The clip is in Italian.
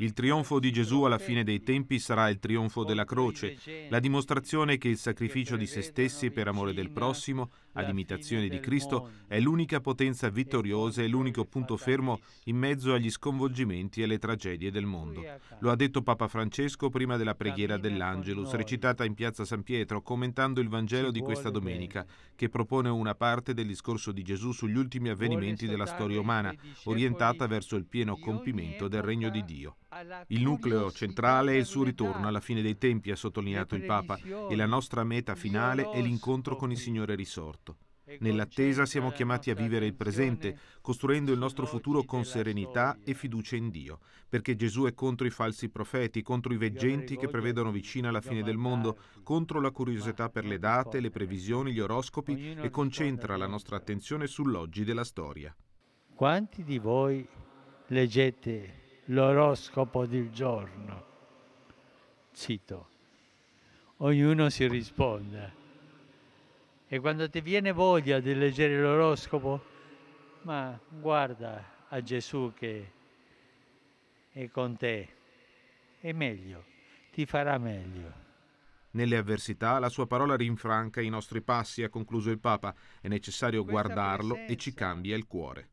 Il trionfo di Gesù alla fine dei tempi sarà il trionfo della croce, la dimostrazione che il sacrificio di se stessi per amore del prossimo, ad imitazione di Cristo, è l'unica potenza vittoriosa e l'unico punto fermo in mezzo agli sconvolgimenti e alle tragedie del mondo. Lo ha detto Papa Francesco prima della preghiera dell'Angelus, recitata in piazza San Pietro, commentando il Vangelo di questa domenica, che propone una parte del discorso di Gesù sugli ultimi avvenimenti della storia umana, orientata verso il pieno compimento del regno di Dio. Il nucleo centrale è il suo ritorno alla fine dei tempi, ha sottolineato il Papa, e la nostra meta finale è l'incontro con il Signore risorto. Nell'attesa siamo chiamati a vivere il presente, costruendo il nostro futuro con serenità e fiducia in Dio, perché Gesù è contro i falsi profeti, contro i veggenti che prevedono vicina la fine del mondo, contro la curiosità per le date, le previsioni, gli oroscopi e concentra la nostra attenzione sull'oggi della storia. Quanti di voi leggete l'oroscopo del giorno. Cito, ognuno si risponde. E quando ti viene voglia di leggere l'oroscopo, ma guarda a Gesù che è con te, è meglio, ti farà meglio. Nelle avversità la sua parola rinfranca i nostri passi, ha concluso il Papa. È necessario guardarlo e ci cambia il cuore.